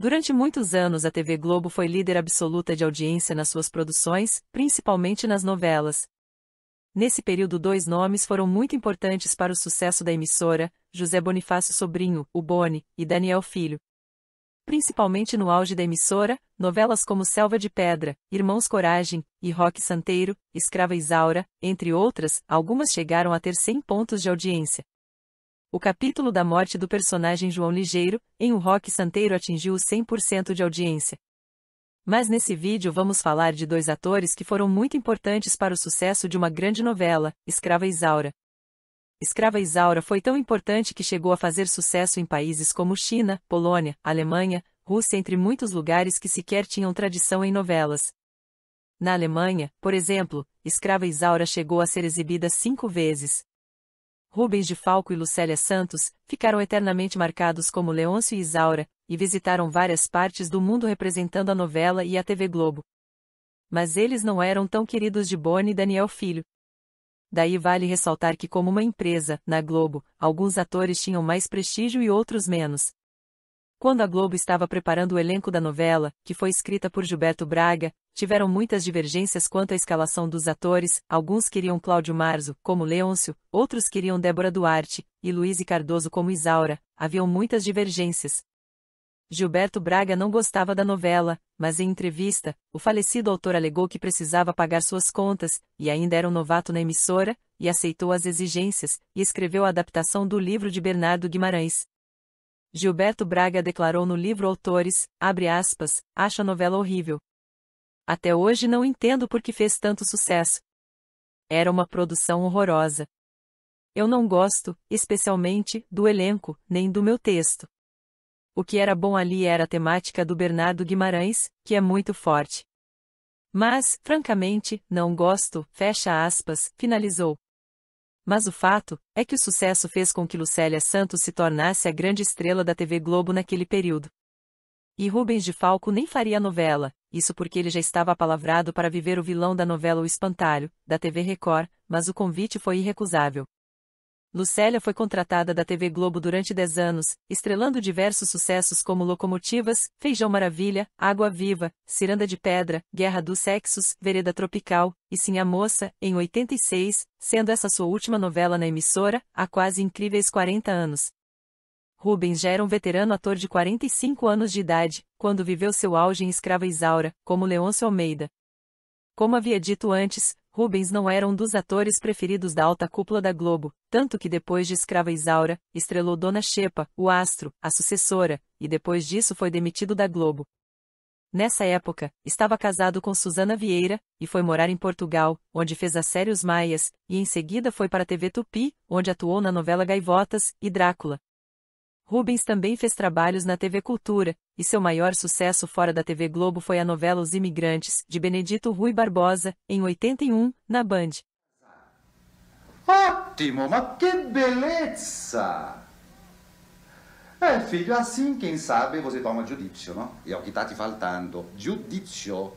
Durante muitos anos a TV Globo foi líder absoluta de audiência nas suas produções, principalmente nas novelas. Nesse período dois nomes foram muito importantes para o sucesso da emissora, José Bonifácio Sobrinho, o Boni, e Daniel Filho. Principalmente no auge da emissora, novelas como Selva de Pedra, Irmãos Coragem e Roque Santeiro, Escrava Isaura, entre outras, algumas chegaram a ter 100 pontos de audiência. O capítulo da morte do personagem João Ligeiro, em um rock santeiro atingiu 100% de audiência. Mas nesse vídeo vamos falar de dois atores que foram muito importantes para o sucesso de uma grande novela, Escrava Isaura. Escrava Isaura foi tão importante que chegou a fazer sucesso em países como China, Polônia, Alemanha, Rússia, entre muitos lugares que sequer tinham tradição em novelas. Na Alemanha, por exemplo, Escrava Isaura chegou a ser exibida cinco vezes. Rubens de Falco e Lucélia Santos, ficaram eternamente marcados como Leôncio e Isaura, e visitaram várias partes do mundo representando a novela e a TV Globo. Mas eles não eram tão queridos de Boni e Daniel Filho. Daí vale ressaltar que como uma empresa, na Globo, alguns atores tinham mais prestígio e outros menos. Quando a Globo estava preparando o elenco da novela, que foi escrita por Gilberto Braga, tiveram muitas divergências quanto à escalação dos atores, alguns queriam Cláudio Marzo, como Leôncio, outros queriam Débora Duarte, e Luiz e Cardoso como Isaura, haviam muitas divergências. Gilberto Braga não gostava da novela, mas em entrevista, o falecido autor alegou que precisava pagar suas contas, e ainda era um novato na emissora, e aceitou as exigências, e escreveu a adaptação do livro de Bernardo Guimarães. Gilberto Braga declarou no livro Autores, abre aspas, acho a novela horrível, até hoje não entendo por que fez tanto sucesso. Era uma produção horrorosa. Eu não gosto, especialmente, do elenco, nem do meu texto. O que era bom ali era a temática do Bernardo Guimarães, que é muito forte. Mas, francamente, não gosto, fecha aspas, finalizou. Mas o fato é que o sucesso fez com que Lucélia Santos se tornasse a grande estrela da TV Globo naquele período. E Rubens de Falco nem faria novela, isso porque ele já estava apalavrado para viver o vilão da novela O Espantalho, da TV Record, mas o convite foi irrecusável. Lucélia foi contratada da TV Globo durante 10 anos, estrelando diversos sucessos como Locomotivas, Feijão Maravilha, Água Viva, Ciranda de Pedra, Guerra dos Sexos, Vereda Tropical, e Sim a Moça, em 86, sendo essa sua última novela na emissora, há quase incríveis 40 anos. Rubens já era um veterano ator de 45 anos de idade, quando viveu seu auge em Escrava Isaura, como Leôncio Almeida. Como havia dito antes, Rubens não era um dos atores preferidos da alta cúpula da Globo, tanto que depois de Escrava Isaura, estrelou Dona Xepa, o astro, a sucessora, e depois disso foi demitido da Globo. Nessa época, estava casado com Susana Vieira, e foi morar em Portugal, onde fez a série Os Maias, e em seguida foi para a TV Tupi, onde atuou na novela Gaivotas e Drácula. Rubens também fez trabalhos na TV Cultura, e seu maior sucesso fora da TV Globo foi a novela Os Imigrantes, de Benedito Rui Barbosa, em 81, na Band. Ótimo, mas que beleza! É, filho, assim, quem sabe você toma giudizio, não? E é o que está te faltando, giudizio.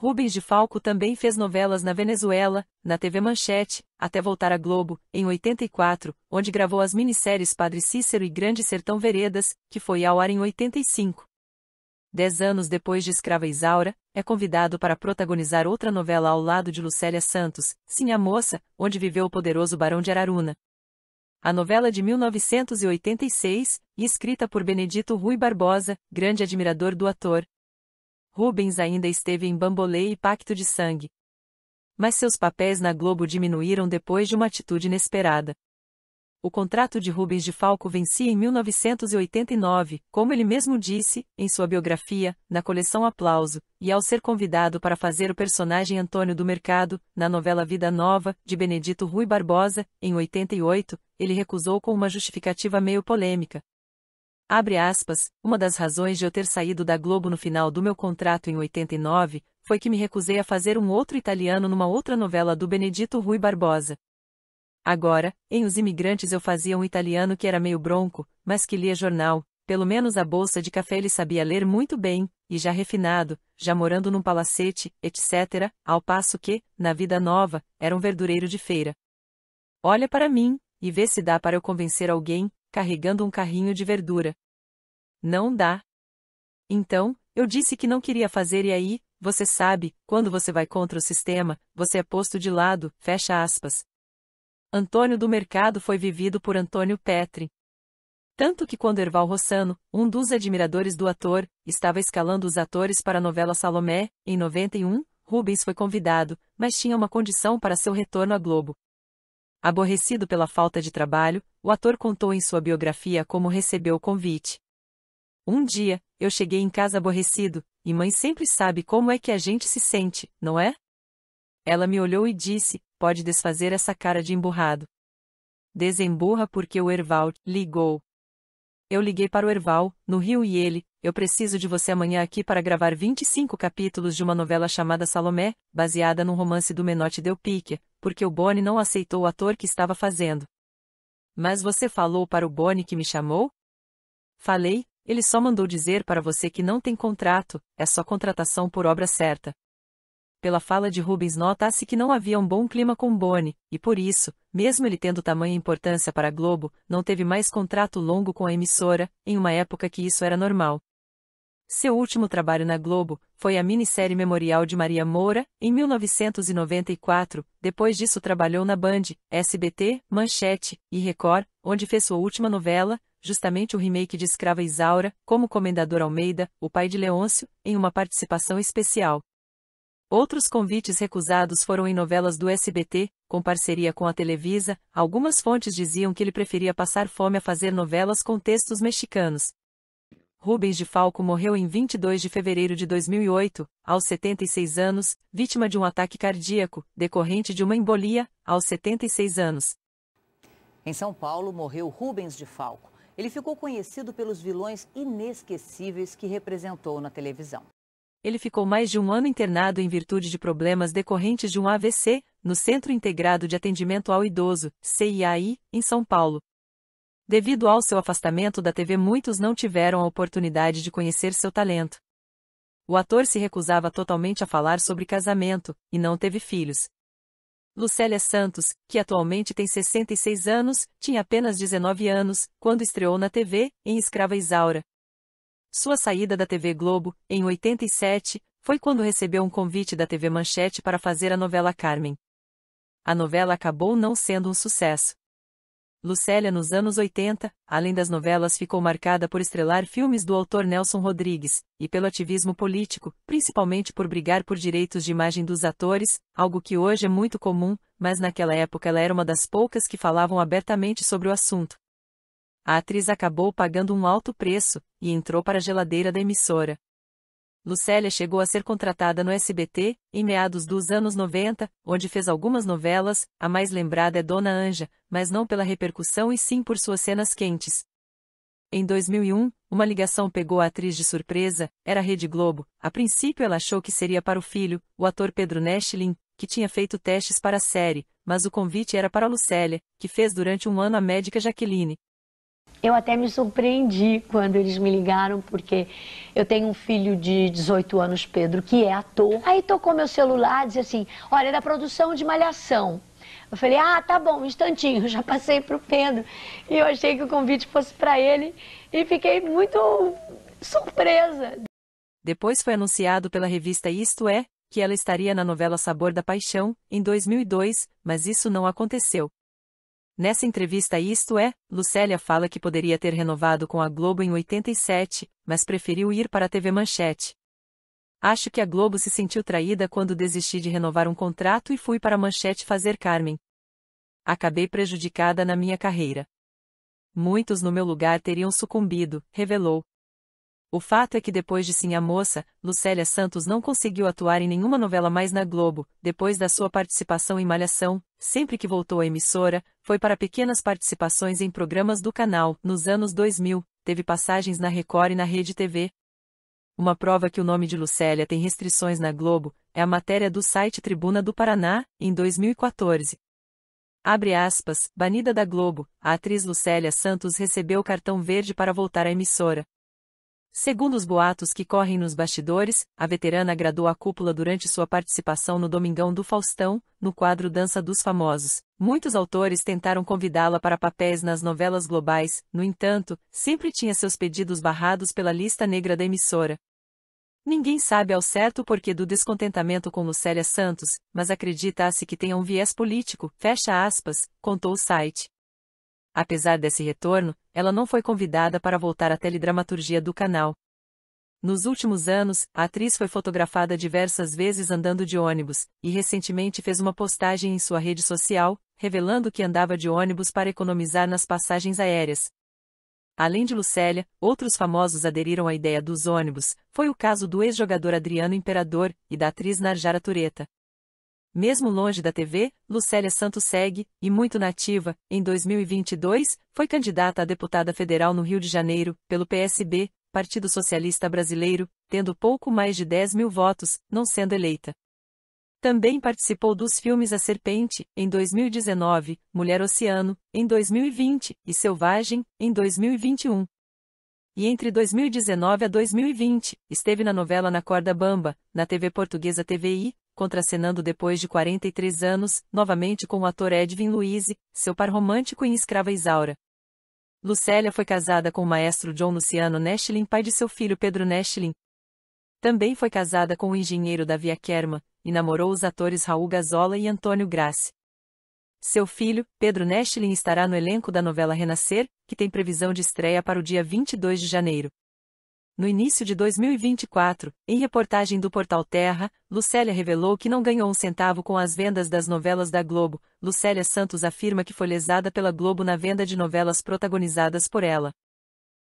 Rubens de Falco também fez novelas na Venezuela, na TV Manchete, até voltar à Globo, em 84, onde gravou as minisséries Padre Cícero e Grande Sertão Veredas, que foi ao ar em 85. Dez anos depois de Escrava Isaura, é convidado para protagonizar outra novela ao lado de Lucélia Santos, Sim a Moça, onde viveu o poderoso Barão de Araruna. A novela é de 1986, escrita por Benedito Rui Barbosa, grande admirador do ator, Rubens ainda esteve em Bambolê e Pacto de Sangue. Mas seus papéis na Globo diminuíram depois de uma atitude inesperada. O contrato de Rubens de Falco vencia em 1989, como ele mesmo disse, em sua biografia, na coleção Aplauso, e ao ser convidado para fazer o personagem Antônio do Mercado, na novela Vida Nova, de Benedito Rui Barbosa, em 88, ele recusou com uma justificativa meio polêmica. Abre aspas, uma das razões de eu ter saído da Globo no final do meu contrato em 89 foi que me recusei a fazer um outro italiano numa outra novela do Benedito Rui Barbosa. Agora, em Os Imigrantes eu fazia um italiano que era meio bronco, mas que lia jornal, pelo menos a bolsa de café ele sabia ler muito bem, e já refinado, já morando num palacete, etc., ao passo que, na vida nova, era um verdureiro de feira. Olha para mim, e vê se dá para eu convencer alguém, carregando um carrinho de verdura. Não dá. Então, eu disse que não queria fazer e aí, você sabe, quando você vai contra o sistema, você é posto de lado, fecha aspas. Antônio do Mercado foi vivido por Antônio Petri. Tanto que quando Erval Rossano, um dos admiradores do ator, estava escalando os atores para a novela Salomé, em 91, Rubens foi convidado, mas tinha uma condição para seu retorno à Globo. Aborrecido pela falta de trabalho, o ator contou em sua biografia como recebeu o convite. Um dia, eu cheguei em casa aborrecido, e mãe sempre sabe como é que a gente se sente, não é? Ela me olhou e disse: pode desfazer essa cara de emburrado. Desemburra porque o Erval ligou. Eu liguei para o Erval, no Rio, e ele, eu preciso de você amanhã aqui para gravar 25 capítulos de uma novela chamada Salomé, baseada num romance do Menotti Del Picchia." porque o Bonnie não aceitou o ator que estava fazendo. Mas você falou para o Bonnie que me chamou? Falei, ele só mandou dizer para você que não tem contrato, é só contratação por obra certa. Pela fala de Rubens nota-se que não havia um bom clima com Bonnie, e por isso, mesmo ele tendo tamanha importância para a Globo, não teve mais contrato longo com a emissora, em uma época que isso era normal. Seu último trabalho na Globo foi a minissérie Memorial de Maria Moura, em 1994. Depois disso, trabalhou na Band, SBT, Manchete e Record, onde fez sua última novela, justamente o remake de Escrava Isaura, como Comendador Almeida, o pai de Leôncio, em uma participação especial. Outros convites recusados foram em novelas do SBT, com parceria com a Televisa. Algumas fontes diziam que ele preferia passar fome a fazer novelas com textos mexicanos. Rubens de Falco morreu em 22 de fevereiro de 2008, aos 76 anos, vítima de um ataque cardíaco, decorrente de uma embolia, aos 76 anos. Em São Paulo, morreu Rubens de Falco. Ele ficou conhecido pelos vilões inesquecíveis que representou na televisão. Ele ficou mais de um ano internado em virtude de problemas decorrentes de um AVC, no Centro Integrado de Atendimento ao Idoso, CIAI, em São Paulo. Devido ao seu afastamento da TV, muitos não tiveram a oportunidade de conhecer seu talento. O ator se recusava totalmente a falar sobre casamento, e não teve filhos. Lucélia Santos, que atualmente tem 66 anos, tinha apenas 19 anos, quando estreou na TV, em Escrava Isaura. Sua saída da TV Globo, em 87, foi quando recebeu um convite da TV Manchete para fazer a novela Carmen. A novela acabou não sendo um sucesso. Lucélia nos anos 80, além das novelas ficou marcada por estrelar filmes do autor Nelson Rodrigues, e pelo ativismo político, principalmente por brigar por direitos de imagem dos atores, algo que hoje é muito comum, mas naquela época ela era uma das poucas que falavam abertamente sobre o assunto. A atriz acabou pagando um alto preço, e entrou para a geladeira da emissora. Lucélia chegou a ser contratada no SBT, em meados dos anos 90, onde fez algumas novelas, a mais lembrada é Dona Anja, mas não pela repercussão e sim por suas cenas quentes. Em 2001, uma ligação pegou a atriz de surpresa, era Rede Globo, a princípio ela achou que seria para o filho, o ator Pedro Nestlin, que tinha feito testes para a série, mas o convite era para Lucélia, que fez durante um ano a médica Jaqueline, eu até me surpreendi quando eles me ligaram, porque eu tenho um filho de 18 anos, Pedro, que é ator. Aí tocou meu celular, disse assim, olha, é da produção de Malhação. Eu falei, ah, tá bom, um instantinho, já passei para o Pedro. E eu achei que o convite fosse para ele e fiquei muito surpresa. Depois foi anunciado pela revista Isto É, que ela estaria na novela Sabor da Paixão, em 2002, mas isso não aconteceu. Nessa entrevista Isto é, Lucélia fala que poderia ter renovado com a Globo em 87, mas preferiu ir para a TV Manchete. Acho que a Globo se sentiu traída quando desisti de renovar um contrato e fui para a Manchete fazer Carmen. Acabei prejudicada na minha carreira. Muitos no meu lugar teriam sucumbido, revelou. O fato é que depois de Sim a Moça, Lucélia Santos não conseguiu atuar em nenhuma novela mais na Globo, depois da sua participação em Malhação, sempre que voltou à emissora, foi para pequenas participações em programas do canal. Nos anos 2000, teve passagens na Record e na Rede TV. Uma prova que o nome de Lucélia tem restrições na Globo é a matéria do site Tribuna do Paraná, em 2014. Abre aspas, banida da Globo, a atriz Lucélia Santos recebeu o cartão verde para voltar à emissora. Segundo os boatos que correm nos bastidores, a veterana agradou a cúpula durante sua participação no Domingão do Faustão, no quadro Dança dos Famosos. Muitos autores tentaram convidá-la para papéis nas novelas globais, no entanto, sempre tinha seus pedidos barrados pela lista negra da emissora. Ninguém sabe ao certo o porquê do descontentamento com Lucélia Santos, mas acredita-se que tenha um viés político, fecha aspas, contou o site. Apesar desse retorno, ela não foi convidada para voltar à teledramaturgia do canal. Nos últimos anos, a atriz foi fotografada diversas vezes andando de ônibus, e recentemente fez uma postagem em sua rede social, revelando que andava de ônibus para economizar nas passagens aéreas. Além de Lucélia, outros famosos aderiram à ideia dos ônibus, foi o caso do ex-jogador Adriano Imperador e da atriz Narjara Tureta. Mesmo longe da TV, Lucélia Santos segue, e muito nativa, em 2022, foi candidata a deputada federal no Rio de Janeiro, pelo PSB, Partido Socialista Brasileiro, tendo pouco mais de 10 mil votos, não sendo eleita. Também participou dos filmes A Serpente, em 2019, Mulher Oceano, em 2020, e Selvagem, em 2021. E entre 2019 a 2020, esteve na novela Na Corda Bamba, na TV portuguesa TVI, contracenando depois de 43 anos, novamente com o ator Edwin Luise, seu par romântico em Escrava Isaura. Lucélia foi casada com o maestro John Luciano Nestlin, pai de seu filho Pedro Nestlin. Também foi casada com o engenheiro Davi Kerma e namorou os atores Raul Gazola e Antônio Grassi. Seu filho, Pedro Nestlin, estará no elenco da novela Renascer, que tem previsão de estreia para o dia 22 de janeiro. No início de 2024, em reportagem do portal Terra, Lucélia revelou que não ganhou um centavo com as vendas das novelas da Globo. Lucélia Santos afirma que foi lesada pela Globo na venda de novelas protagonizadas por ela.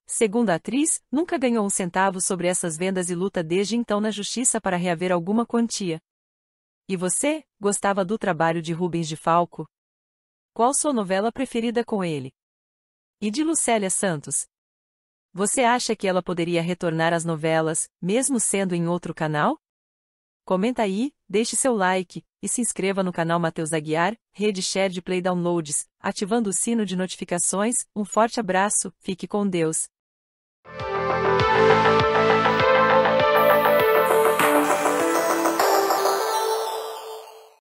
Segundo a atriz, nunca ganhou um centavo sobre essas vendas e luta desde então na justiça para reaver alguma quantia. E você, gostava do trabalho de Rubens de Falco? Qual sua novela preferida com ele? E de Lucélia Santos, você acha que ela poderia retornar às novelas, mesmo sendo em outro canal? Comenta aí, deixe seu like e se inscreva no canal Matheus Aguiar, Rede Share de Play Downloads, ativando o sino de notificações. Um forte abraço, fique com Deus.